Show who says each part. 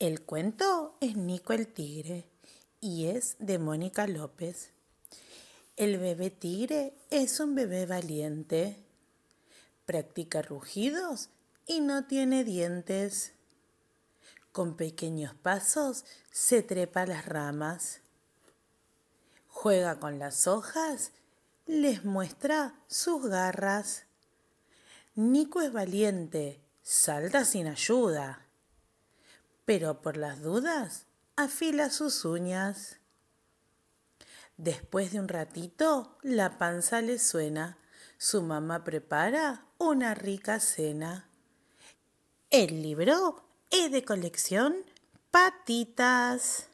Speaker 1: El cuento es Nico el Tigre y es de Mónica López. El bebé tigre es un bebé valiente, practica rugidos y no tiene dientes. Con pequeños pasos se trepa las ramas, juega con las hojas, les muestra sus garras. Nico es valiente, salta sin ayuda pero por las dudas afila sus uñas. Después de un ratito, la panza le suena. Su mamá prepara una rica cena. El libro es de colección Patitas.